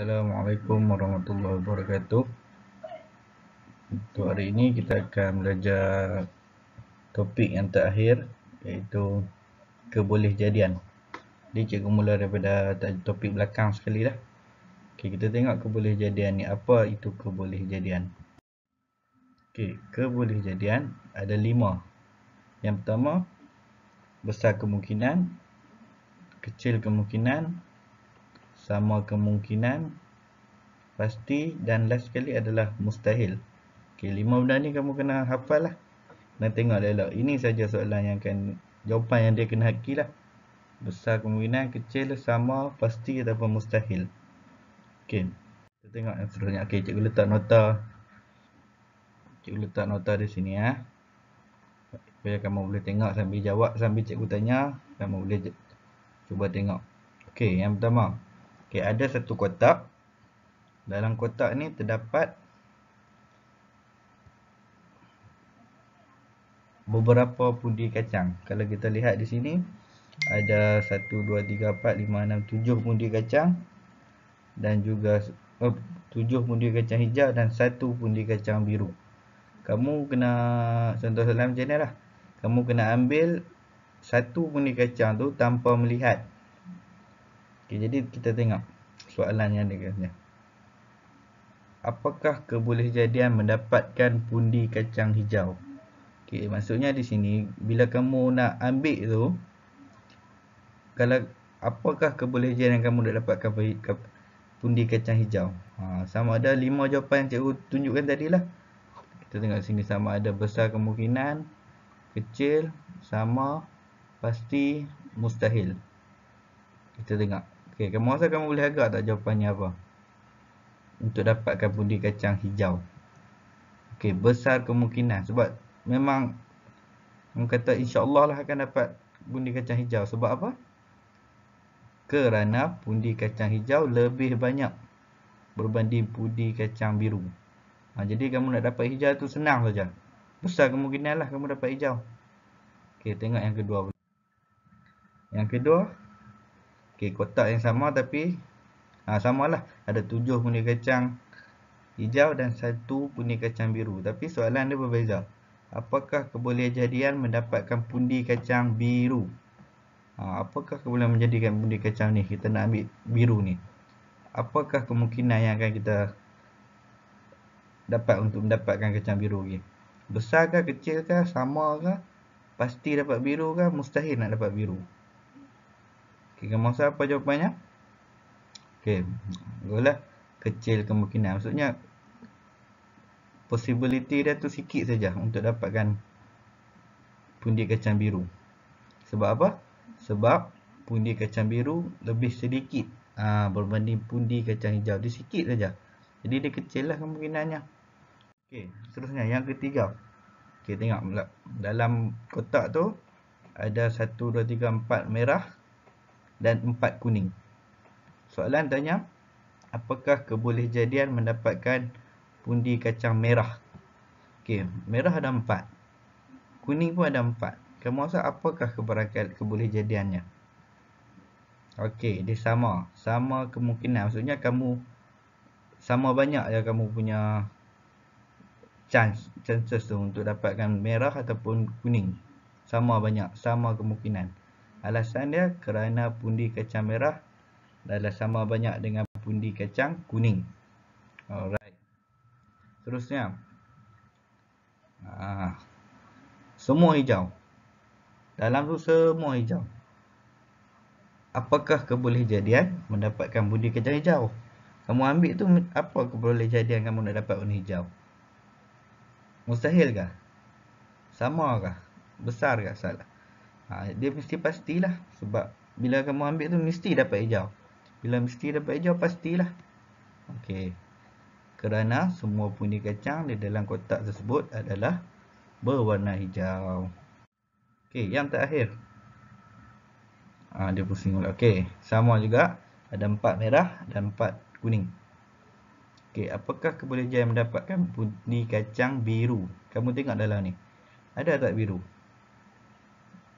Assalamualaikum warahmatullahi wabarakatuh Untuk hari ini kita akan belajar topik yang terakhir iaitu kebolehjadian Jadi cikgu mula daripada topik belakang sekali dah okay, Kita tengok kebolehjadian ni, apa itu kebolehjadian okay, Kebolehjadian ada lima Yang pertama, besar kemungkinan Kecil kemungkinan, sama kemungkinan pasti dan last sekali adalah mustahil ok lima benda ni kamu kena hafal lah kena tengok dialog ini saja soalan yang akan jawapan yang dia kena haki lah besar kemungkinan kecil sama pasti ataupun mustahil ok kita tengok yang seterusnya ok cikgu letak nota cikgu letak nota di sini ya. supaya kamu boleh tengok sambil jawab sambil cikgu tanya kamu boleh cuba tengok ok yang pertama Okay, ada satu kotak. Dalam kotak ni terdapat beberapa pundi kacang. Kalau kita lihat di sini, ada 1, 2, 3, 4, 5, 6, 7 pundi kacang. Dan juga eh, 7 pundi kacang hijau dan 1 pundi kacang biru. Kamu kena, contoh salam macam ni lah. Kamu kena ambil satu pundi kacang tu tanpa melihat Okay, jadi kita tengok soalan yang dekatnya. Apakah kebolehjadian mendapatkan pundi kacang hijau? Okay, maksudnya di sini bila kamu nak ambil tu, kalau apakah kebolehjadian yang kamu nak dapatkan pundi kacang hijau? Ha, sama ada lima jawapan yang cikgu tunjukkan tadi lah. Kita tengok sini sama ada besar kemungkinan, kecil, sama, pasti, mustahil. Kita tengok Okey, kamu rasa kamu boleh agak tak jawapannya apa? Untuk dapatkan pundi kacang hijau. Okey, besar kemungkinan sebab memang kamu kata insya-Allah lah akan dapat pundi kacang hijau sebab apa? Kerana pundi kacang hijau lebih banyak berbanding pundi kacang biru. Ha, jadi kamu nak dapat hijau tu senang saja. Besar kemungkinan lah kamu dapat hijau. Okey, tengok yang kedua. Yang kedua, Okey, kotak yang sama tapi ha, lah Ada tujuh bunyi kacang hijau dan satu bunyi kacang biru. Tapi soalan dia berbeza. Apakah keboleh jadian mendapatkan pundi kacang biru? Ha, apakah keboleh menjadikan pundi kacang ni? Kita nak ambil biru ni. Apakah kemungkinan yang akan kita dapat untuk mendapatkan kacang biru ni? Besar ke kecil ke? Sama ke? Pasti dapat biru ke? Mustahil nak dapat biru. Okey, Mangsa apa jawapannya? Okey, golah kecil kemungkinan. Maksudnya possibility dia tu sikit saja untuk dapatkan pundi kacang biru. Sebab apa? Sebab pundi kacang biru lebih sedikit aa, ha, berbanding pundi kacang hijau. Dia sikit saja. Jadi dia kecil lah kemungkinannya. Okey, seterusnya yang ketiga. Okey, tengok dalam kotak tu ada 1 2 3 4 merah dan empat kuning. Soalan tanya, apakah kebolehjadian mendapatkan pundi kacang merah? Okey, merah ada empat, Kuning pun ada empat. Kamu rasa apakah kebolehjadiannya? Okey, dia sama. Sama kemungkinan. Maksudnya kamu sama banyak yang kamu punya chance chances tu untuk dapatkan merah ataupun kuning. Sama banyak, sama kemungkinan. Alasan dia kerana pundi kacang merah adalah sama banyak dengan pundi kacang kuning. Alright. Seterusnya. Ah. Semua hijau. Dalam tu semua hijau. Apakah kebolehjadian mendapatkan pundi kacang hijau? Kamu ambil tu apa kebolehjadian kamu nak dapat pundi hijau? Mustahil kah? Sama kah? Besar kah salah? ha, dia mesti pastilah sebab bila kamu ambil tu mesti dapat hijau bila mesti dapat hijau pastilah okey kerana semua puni kacang di dalam kotak tersebut adalah berwarna hijau okey yang terakhir ha, dia pusing pula okey sama juga ada empat merah dan empat kuning Okey, apakah kebolehan mendapatkan puni kacang biru? Kamu tengok dalam ni. Ada tak biru?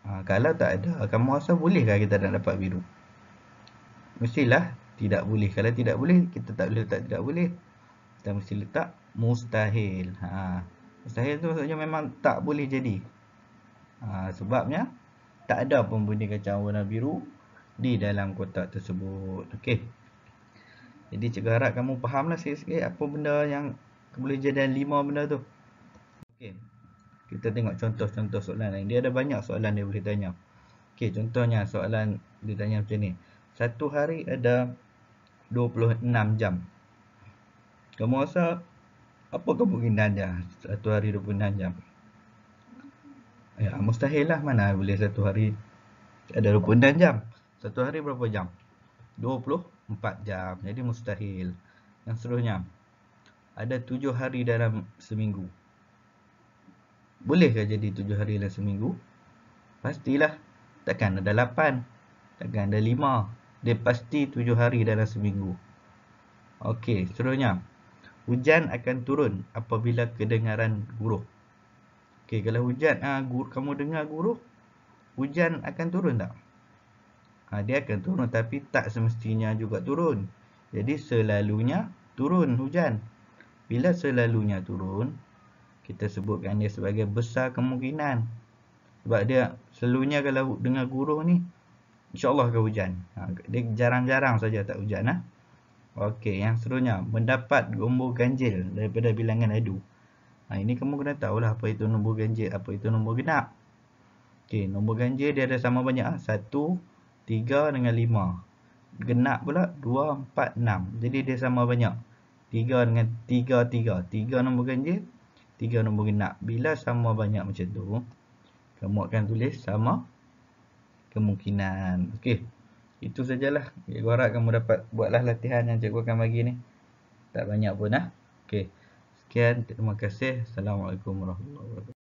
Ha, kalau tak ada kamu asal bolehkah kita nak dapat biru? Mestilah tidak boleh. Kalau tidak boleh, kita tak boleh letak tidak boleh. Kita mesti letak mustahil. Ha, mustahil tu maksudnya memang tak boleh jadi. Ha, sebabnya tak ada pun benda kacang warna biru di dalam kotak tersebut. Okey. Jadi cikgu harap kamu fahamlah sikit-sikit apa benda yang boleh jadi lima benda tu. Okey kita tengok contoh-contoh soalan lain. Dia ada banyak soalan dia boleh tanya. Okey, contohnya soalan dia tanya macam ni. Satu hari ada 26 jam. Kamu rasa apa kemungkinan dia satu hari 26 jam? Ya, mustahil lah mana boleh satu hari ada 26 jam. Satu hari berapa jam? 24 jam. Jadi mustahil. Yang seterusnya, ada 7 hari dalam seminggu. Bolehkah jadi tujuh hari dalam seminggu? Pastilah. Takkan ada lapan. Takkan ada lima. Dia pasti tujuh hari dalam seminggu. Okey, seterusnya. Hujan akan turun apabila kedengaran guru. Okey, kalau hujan, ha, guru, kamu dengar guru, hujan akan turun tak? Ha, dia akan turun tapi tak semestinya juga turun. Jadi, selalunya turun hujan. Bila selalunya turun, kita sebutkan dia sebagai besar kemungkinan sebab dia selunya kalau dengar guru ni insyaallah akan hujan ha, dia jarang-jarang saja tak hujan ha? okey yang seterusnya mendapat nombor ganjil daripada bilangan adu ha, ini kamu kena lah apa itu nombor ganjil apa itu nombor genap okey nombor ganjil dia ada sama banyak ah ha? 1 3 dengan lima. genap pula dua, empat, enam. jadi dia sama banyak Tiga dengan tiga, tiga, tiga nombor ganjil tiga nombor genap. Bila sama banyak macam tu, kamu akan tulis sama kemungkinan. Okey. Itu sajalah. Okay, aku harap kamu dapat buatlah latihan yang cikgu akan bagi ni. Tak banyak pun lah. Okey. Sekian. Terima kasih. Assalamualaikum warahmatullahi wabarakatuh.